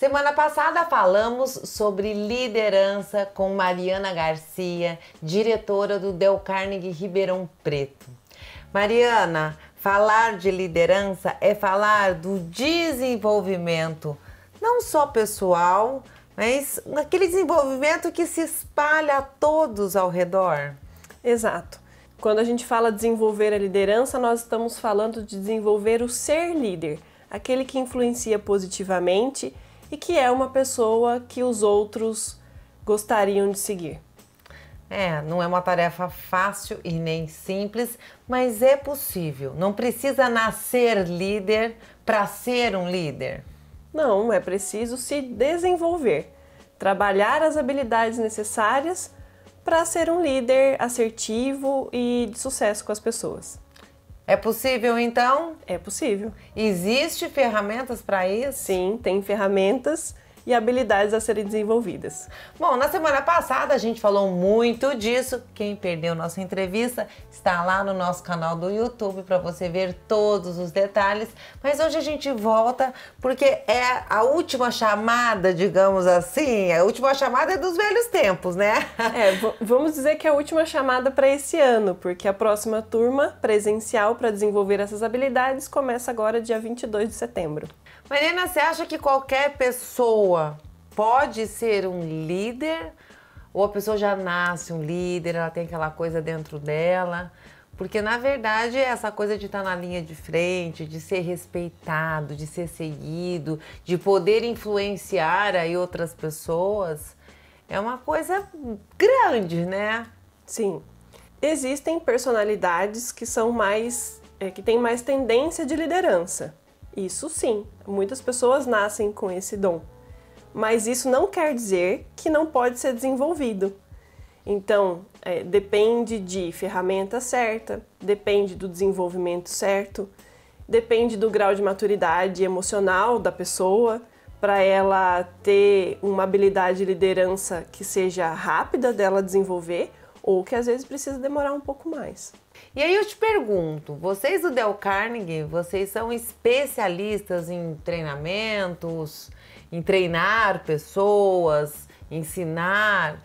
Semana passada falamos sobre liderança com Mariana Garcia, diretora do Del Carnegie Ribeirão Preto. Mariana, falar de liderança é falar do desenvolvimento, não só pessoal, mas aquele desenvolvimento que se espalha a todos ao redor. Exato. Quando a gente fala desenvolver a liderança, nós estamos falando de desenvolver o ser líder, aquele que influencia positivamente e que é uma pessoa que os outros gostariam de seguir. É, não é uma tarefa fácil e nem simples, mas é possível. Não precisa nascer líder para ser um líder. Não, é preciso se desenvolver, trabalhar as habilidades necessárias para ser um líder assertivo e de sucesso com as pessoas. É possível então? É possível. Existem ferramentas para isso? Sim, tem ferramentas e habilidades a serem desenvolvidas. Bom, na semana passada a gente falou muito disso. Quem perdeu nossa entrevista está lá no nosso canal do YouTube para você ver todos os detalhes. Mas hoje a gente volta porque é a última chamada, digamos assim, a última chamada é dos velhos tempos, né? É, vamos dizer que é a última chamada para esse ano, porque a próxima turma presencial para desenvolver essas habilidades começa agora dia 22 de setembro. Menina, você acha que qualquer pessoa pessoa pode ser um líder ou a pessoa já nasce um líder, ela tem aquela coisa dentro dela. Porque na verdade essa coisa de estar tá na linha de frente, de ser respeitado, de ser seguido, de poder influenciar aí outras pessoas, é uma coisa grande, né? Sim. Existem personalidades que são mais é, que têm mais tendência de liderança. Isso sim, muitas pessoas nascem com esse dom mas isso não quer dizer que não pode ser desenvolvido. Então, é, depende de ferramenta certa, depende do desenvolvimento certo, depende do grau de maturidade emocional da pessoa para ela ter uma habilidade de liderança que seja rápida dela desenvolver, ou que às vezes precisa demorar um pouco mais. E aí eu te pergunto, vocês do Del Carnegie, vocês são especialistas em treinamentos, em treinar pessoas, ensinar.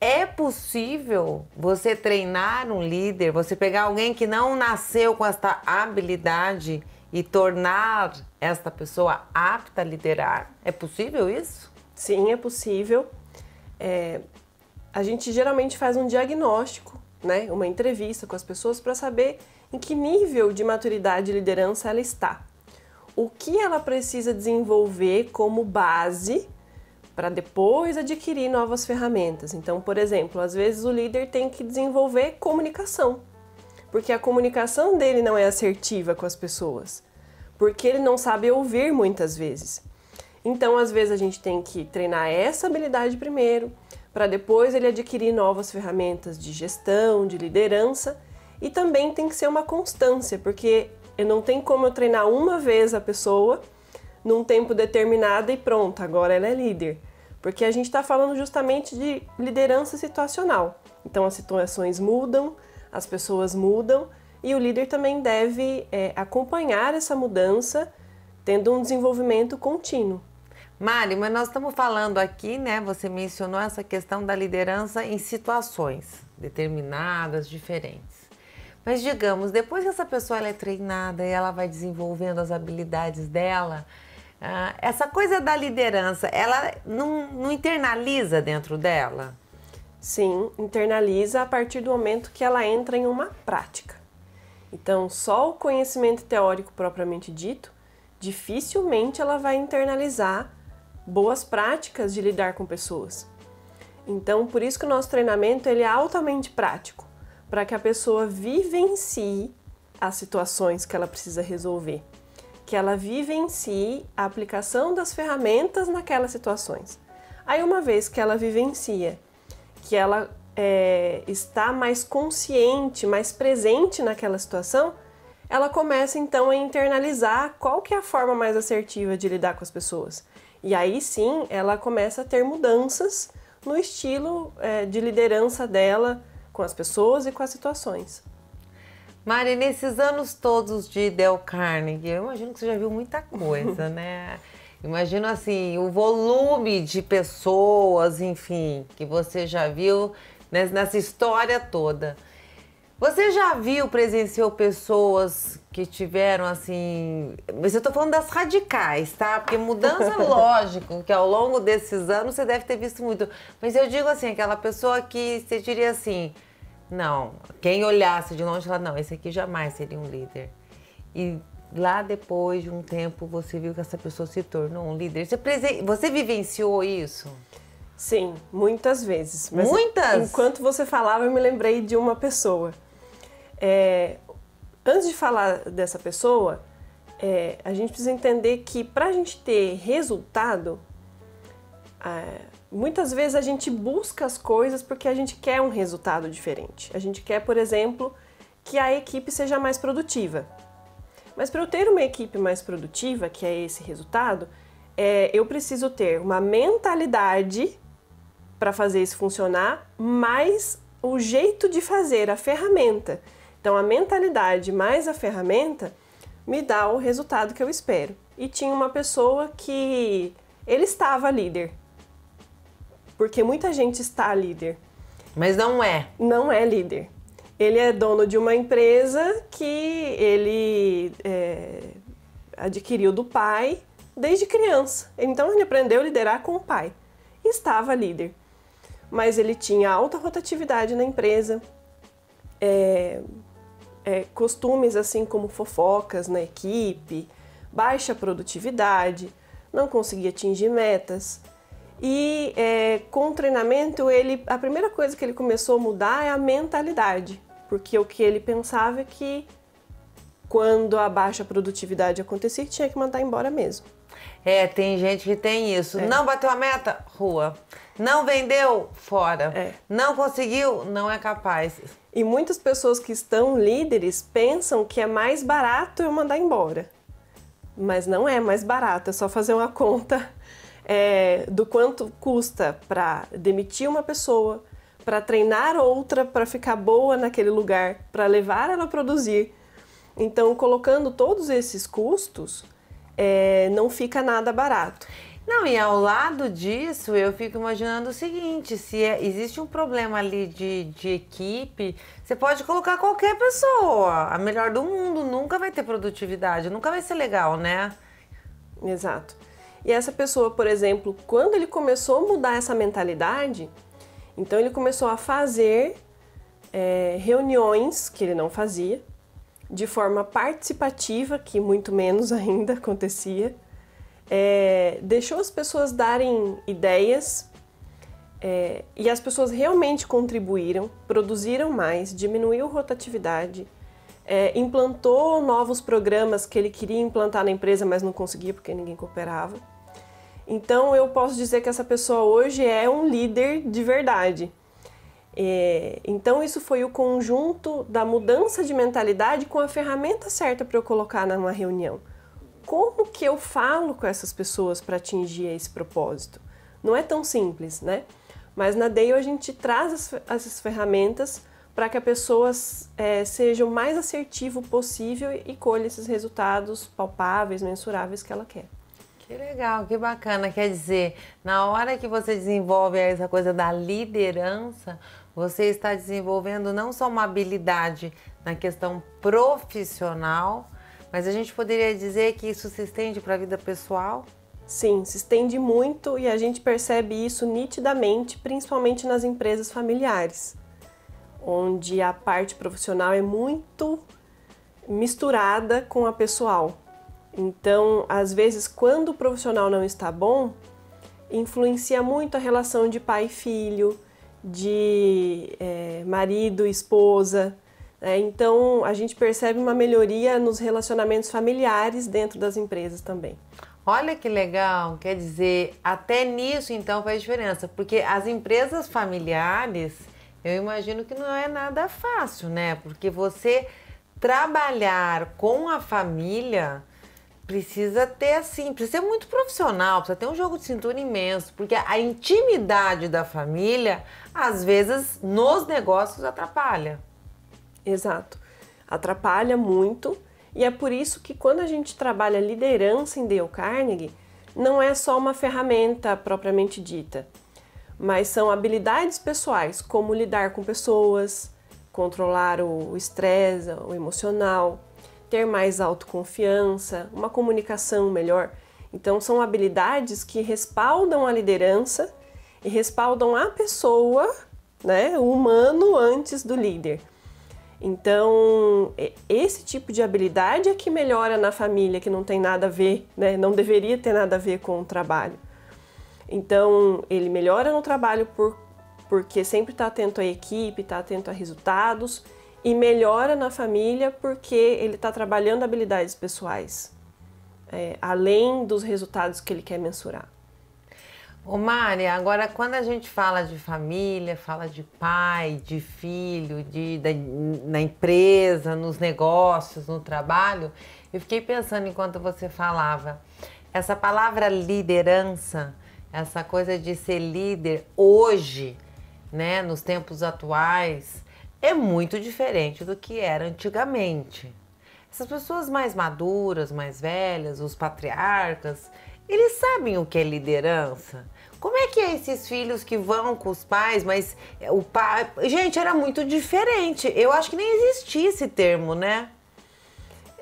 É possível você treinar um líder, você pegar alguém que não nasceu com esta habilidade e tornar esta pessoa apta a liderar? É possível isso? Sim, é possível. É, a gente geralmente faz um diagnóstico, né, uma entrevista com as pessoas para saber em que nível de maturidade e liderança ela está. O que ela precisa desenvolver como base para depois adquirir novas ferramentas. Então, por exemplo, às vezes o líder tem que desenvolver comunicação, porque a comunicação dele não é assertiva com as pessoas, porque ele não sabe ouvir muitas vezes. Então, às vezes a gente tem que treinar essa habilidade primeiro, para depois ele adquirir novas ferramentas de gestão, de liderança e também tem que ser uma constância, porque eu não tenho como eu treinar uma vez a pessoa num tempo determinado e pronto, agora ela é líder. Porque a gente está falando justamente de liderança situacional. Então as situações mudam, as pessoas mudam e o líder também deve é, acompanhar essa mudança, tendo um desenvolvimento contínuo. Mari, mas nós estamos falando aqui, né? Você mencionou essa questão da liderança em situações determinadas, diferentes. Mas digamos, depois que essa pessoa é treinada e ela vai desenvolvendo as habilidades dela, ah, essa coisa da liderança, ela não, não internaliza dentro dela? Sim, internaliza a partir do momento que ela entra em uma prática. Então, só o conhecimento teórico propriamente dito, dificilmente ela vai internalizar boas práticas de lidar com pessoas. Então, por isso que o nosso treinamento ele é altamente prático, para que a pessoa vivencie as situações que ela precisa resolver, que ela vivencie a aplicação das ferramentas naquelas situações. Aí, uma vez que ela vivencia, que ela é, está mais consciente, mais presente naquela situação, ela começa então a internalizar qual que é a forma mais assertiva de lidar com as pessoas. E aí sim ela começa a ter mudanças no estilo é, de liderança dela com as pessoas e com as situações. Mari, nesses anos todos de Del Carnegie, eu imagino que você já viu muita coisa, né? Imagino assim, o volume de pessoas, enfim, que você já viu né, nessa história toda. Você já viu, presenciou pessoas que tiveram assim. Mas eu tô falando das radicais, tá? Porque mudança, lógico, que ao longo desses anos você deve ter visto muito. Mas eu digo assim, aquela pessoa que você diria assim: não, quem olhasse de longe, lá não, esse aqui jamais seria um líder. E lá depois de um tempo você viu que essa pessoa se tornou um líder. Você, presen... você vivenciou isso? Sim, muitas vezes. Mas muitas? Enquanto você falava, eu me lembrei de uma pessoa. É, antes de falar dessa pessoa, é, a gente precisa entender que para a gente ter resultado, é, muitas vezes a gente busca as coisas porque a gente quer um resultado diferente. A gente quer, por exemplo, que a equipe seja mais produtiva. Mas para eu ter uma equipe mais produtiva, que é esse resultado, é, eu preciso ter uma mentalidade para fazer isso funcionar, mais o jeito de fazer, a ferramenta. Então, a mentalidade mais a ferramenta me dá o resultado que eu espero. E tinha uma pessoa que ele estava líder. Porque muita gente está líder. Mas não é. Não é líder. Ele é dono de uma empresa que ele é, adquiriu do pai desde criança. Então ele aprendeu a liderar com o pai. Estava líder. Mas ele tinha alta rotatividade na empresa, é, é, costumes assim como fofocas na equipe, baixa produtividade, não conseguia atingir metas. E é, com o treinamento, ele, a primeira coisa que ele começou a mudar é a mentalidade, porque o que ele pensava é que quando a baixa produtividade acontecia, tinha que mandar embora mesmo. É, tem gente que tem isso. É. Não bateu a meta? Rua. Não vendeu? Fora. É. Não conseguiu? Não é capaz. E muitas pessoas que estão líderes pensam que é mais barato eu mandar embora. Mas não é mais barato, é só fazer uma conta é, do quanto custa para demitir uma pessoa, para treinar outra, para ficar boa naquele lugar, para levar ela a produzir. Então, colocando todos esses custos, é, não fica nada barato. Não, e ao lado disso, eu fico imaginando o seguinte: se é, existe um problema ali de, de equipe, você pode colocar qualquer pessoa. A melhor do mundo nunca vai ter produtividade, nunca vai ser legal, né? Exato. E essa pessoa, por exemplo, quando ele começou a mudar essa mentalidade, então ele começou a fazer é, reuniões que ele não fazia, de forma participativa, que muito menos ainda acontecia, é, deixou as pessoas darem ideias é, e as pessoas realmente contribuíram, produziram mais, diminuiu rotatividade, é, implantou novos programas que ele queria implantar na empresa, mas não conseguia porque ninguém cooperava. Então eu posso dizer que essa pessoa hoje é um líder de verdade. É, então, isso foi o conjunto da mudança de mentalidade com a ferramenta certa para eu colocar numa reunião. Como que eu falo com essas pessoas para atingir esse propósito? Não é tão simples, né? Mas na Dale a gente traz as, essas ferramentas para que a pessoa é, seja o mais assertivo possível e colha esses resultados palpáveis, mensuráveis que ela quer. Que legal, que bacana. Quer dizer, na hora que você desenvolve essa coisa da liderança, você está desenvolvendo não só uma habilidade na questão profissional, mas a gente poderia dizer que isso se estende para a vida pessoal? Sim, se estende muito e a gente percebe isso nitidamente, principalmente nas empresas familiares, onde a parte profissional é muito misturada com a pessoal. Então, às vezes, quando o profissional não está bom, influencia muito a relação de pai e filho, de é, marido, esposa. Né? então, a gente percebe uma melhoria nos relacionamentos familiares dentro das empresas também. Olha que legal, quer dizer, até nisso então faz diferença, porque as empresas familiares, eu imagino que não é nada fácil, né? Porque você trabalhar com a família, precisa ter assim, precisa ser muito profissional, precisa ter um jogo de cintura imenso, porque a intimidade da família às vezes nos negócios atrapalha. Exato. Atrapalha muito e é por isso que quando a gente trabalha liderança em Dale Carnegie, não é só uma ferramenta propriamente dita, mas são habilidades pessoais, como lidar com pessoas, controlar o estresse, o emocional, ter mais autoconfiança, uma comunicação melhor. Então, são habilidades que respaldam a liderança e respaldam a pessoa, né, o humano antes do líder. Então, esse tipo de habilidade é que melhora na família, que não tem nada a ver, né, não deveria ter nada a ver com o trabalho. Então, ele melhora no trabalho por, porque sempre está atento à equipe, está atento a resultados e melhora na família porque ele está trabalhando habilidades pessoais, é, além dos resultados que ele quer mensurar. Ô Mária, agora quando a gente fala de família, fala de pai, de filho, de, na empresa, nos negócios, no trabalho, eu fiquei pensando enquanto você falava, essa palavra liderança, essa coisa de ser líder hoje, né, nos tempos atuais, é muito diferente do que era antigamente. Essas pessoas mais maduras, mais velhas, os patriarcas, eles sabem o que é liderança. Como é que é esses filhos que vão com os pais, mas o pai. Gente, era muito diferente. Eu acho que nem existia esse termo, né?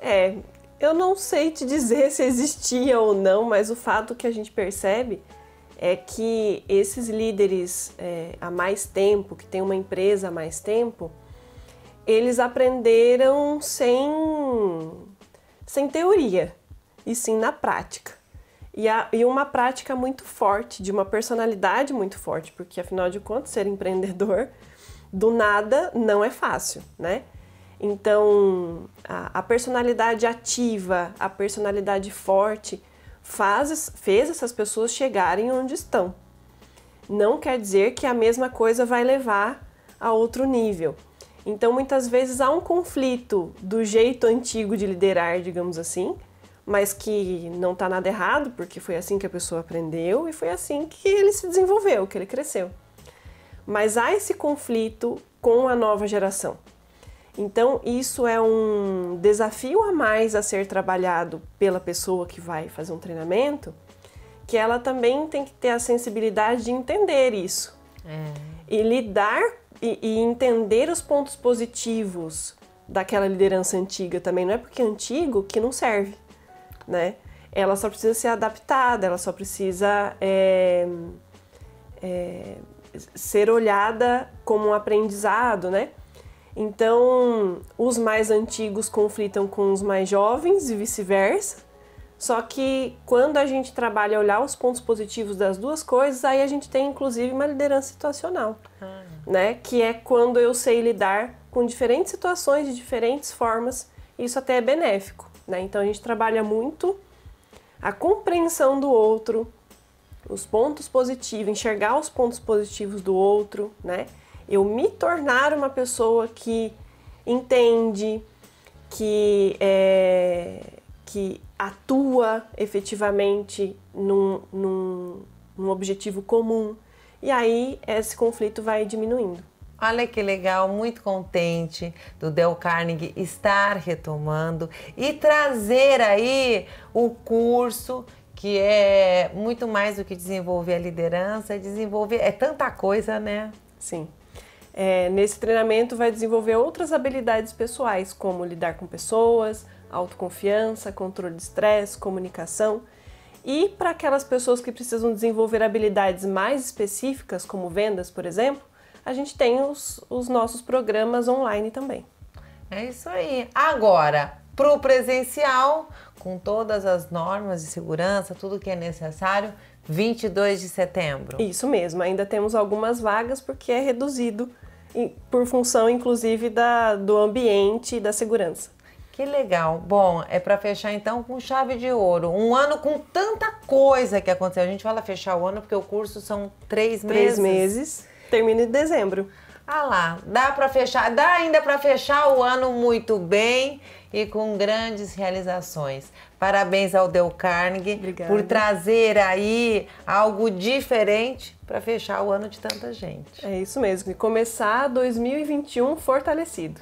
É, eu não sei te dizer se existia ou não, mas o fato que a gente percebe é que esses líderes é, há mais tempo, que têm uma empresa há mais tempo, eles aprenderam sem, sem teoria, e sim na prática. E, a, e uma prática muito forte, de uma personalidade muito forte, porque afinal de contas, ser empreendedor do nada não é fácil, né? Então, a, a personalidade ativa, a personalidade forte, faz, fez essas pessoas chegarem onde estão. Não quer dizer que a mesma coisa vai levar a outro nível. Então, muitas vezes há um conflito do jeito antigo de liderar, digamos assim, mas que não está nada errado, porque foi assim que a pessoa aprendeu e foi assim que ele se desenvolveu, que ele cresceu. Mas há esse conflito com a nova geração. Então, isso é um desafio a mais a ser trabalhado pela pessoa que vai fazer um treinamento, que ela também tem que ter a sensibilidade de entender isso. É. E lidar e, e entender os pontos positivos daquela liderança antiga também. Não é porque é antigo que não serve, né? Ela só precisa ser adaptada, ela só precisa é, é, ser olhada como um aprendizado, né? Então, os mais antigos conflitam com os mais jovens e vice-versa. Só que quando a gente trabalha olhar os pontos positivos das duas coisas, aí a gente tem inclusive uma liderança situacional, ah. né? Que é quando eu sei lidar com diferentes situações de diferentes formas. Isso até é benéfico, né? Então a gente trabalha muito a compreensão do outro, os pontos positivos, enxergar os pontos positivos do outro, né? eu me tornar uma pessoa que entende, que, é, que atua efetivamente num, num, num objetivo comum. E aí esse conflito vai diminuindo. Olha que legal, muito contente do Del Carnegie estar retomando e trazer aí o curso que é muito mais do que desenvolver a liderança, é desenvolver é tanta coisa, né? Sim. É, nesse treinamento vai desenvolver outras habilidades pessoais, como lidar com pessoas, autoconfiança, controle de estresse, comunicação. E para aquelas pessoas que precisam desenvolver habilidades mais específicas, como vendas, por exemplo, a gente tem os, os nossos programas online também. É isso aí. Agora, para o presencial, com todas as normas de segurança, tudo que é necessário, 22 de setembro. Isso mesmo, ainda temos algumas vagas porque é reduzido por função, inclusive, da, do ambiente e da segurança. Que legal. Bom, é para fechar então com chave de ouro. Um ano com tanta coisa que aconteceu. A gente fala fechar o ano porque o curso são três meses. Três meses. Termina em dezembro. Ah lá, dá para fechar, dá ainda para fechar o ano muito bem e com grandes realizações. Parabéns ao Del Carnegie Obrigada. por trazer aí algo diferente para fechar o ano de tanta gente. É isso mesmo, e começar 2021 fortalecido.